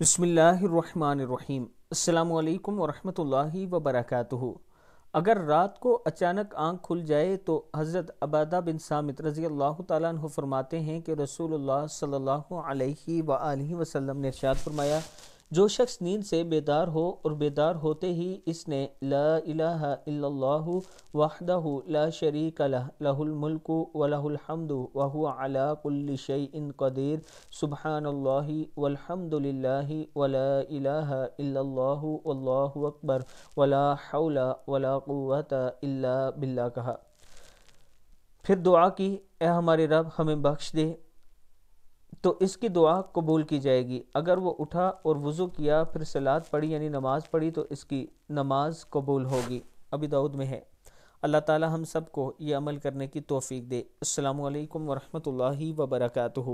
بسم اللہ الرحمن الرحیم السلام علیکم ورحمۃ اللہ وبرکاتہ اگر رات کو اچانک آنکھ کھل جائے تو حضرت عبادہ بن سامت رضی اللہ تعالیٰ عنہ فرماتے ہیں کہ رسول اللہ صلی اللہ علیہ وآلہ وسلم نے ارشاد فرمایا جو شخص نیند سے بیدار ہو اور بیدار ہوتے ہی اس نے لا الہ الا اللہ وحدہ لا شریک لہ لہ الملک و لہ الحمد الََََََََََش قدير سبحان اللّہ و سبحان اللہ ولا الا اللہ اکبر ولا کہا پھر دعا کی اے ہمارے رب ہمیں بخش دے تو اس کی دعا قبول کی جائے گی اگر وہ اٹھا اور وضو کیا پھر سلاد پڑھی یعنی نماز پڑھی تو اس کی نماز قبول ہوگی ابھی دعود میں ہے اللہ تعالی ہم سب کو یہ عمل کرنے کی توفیق دے السلام علیکم ورحمۃ اللہ وبرکاتہ